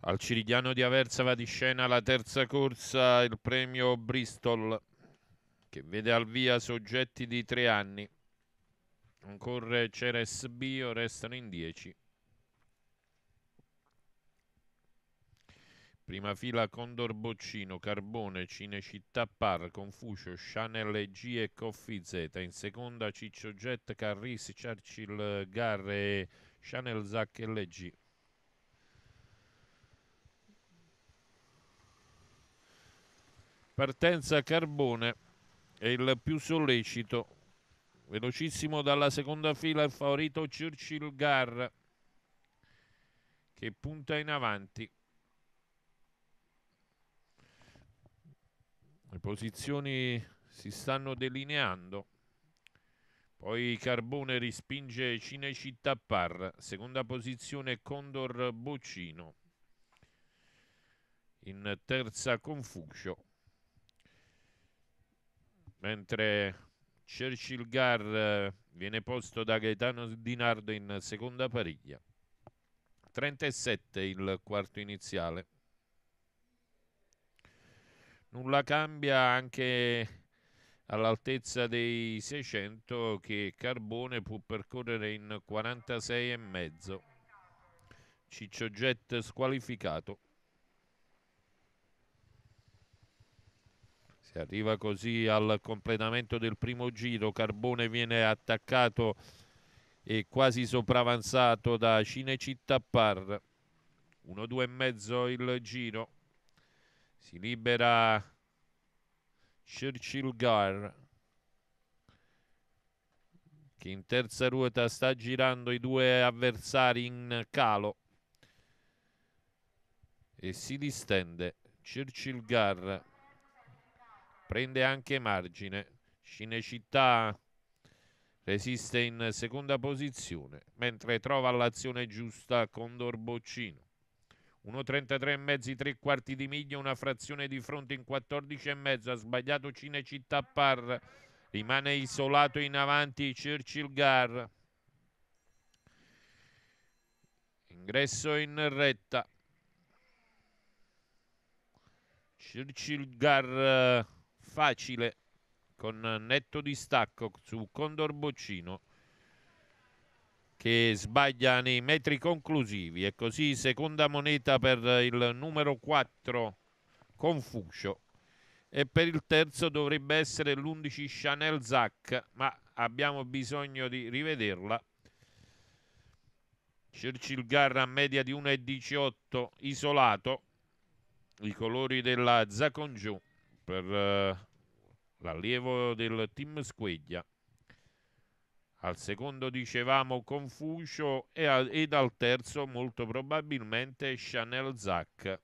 Al Ciridiano di Aversa va di scena la terza corsa, il premio Bristol, che vede al via soggetti di tre anni. Ancora Ceres Bio, restano in dieci. Prima fila Condor Boccino, Carbone, Cinecittà Par, Confucio, Chanel G e Coffi Z. In seconda Ciccio Jet, Carris, Churchill Garre, Chanel Zac LG. Partenza Carbone è il più sollecito, velocissimo dalla seconda fila il favorito Churchill Gar che punta in avanti. Le posizioni si stanno delineando. Poi Carbone rispinge Cinecittà Par, seconda posizione Condor Boccino, in terza Confucio, mentre Churchill Gar eh, viene posto da Gaetano Di Nardo in seconda pariglia. 37 il quarto iniziale. Nulla cambia anche all'altezza dei 600 che Carbone può percorrere in 46 e mezzo. Ciccio Jet squalificato. Si arriva così al completamento del primo giro, Carbone viene attaccato e quasi sopravanzato da Cinecittà Par. 1-2 e mezzo il giro. Si libera Churchill Gar che in terza ruota sta girando i due avversari in calo e si distende Churchill Gar prende anche margine. Cinecittà resiste in seconda posizione, mentre trova l'azione giusta Condor Boccino. 1,33,5 3 quarti di miglio, una frazione di fronte in 14,5. ha sbagliato Cinecittà Par, rimane isolato in avanti Churchill Gar. Ingresso in retta. Churchill Gar eh, facile con netto distacco su Condor Boccino che sbaglia nei metri conclusivi e così seconda moneta per il numero 4 Confucio e per il terzo dovrebbe essere l'11 Chanel Zac ma abbiamo bisogno di rivederla Churchill Garra a media di 1,18 isolato i colori della Zacongiù per eh, l'allievo del team Squeglia. Al secondo dicevamo Confucio e al, ed al terzo molto probabilmente Chanel Zac.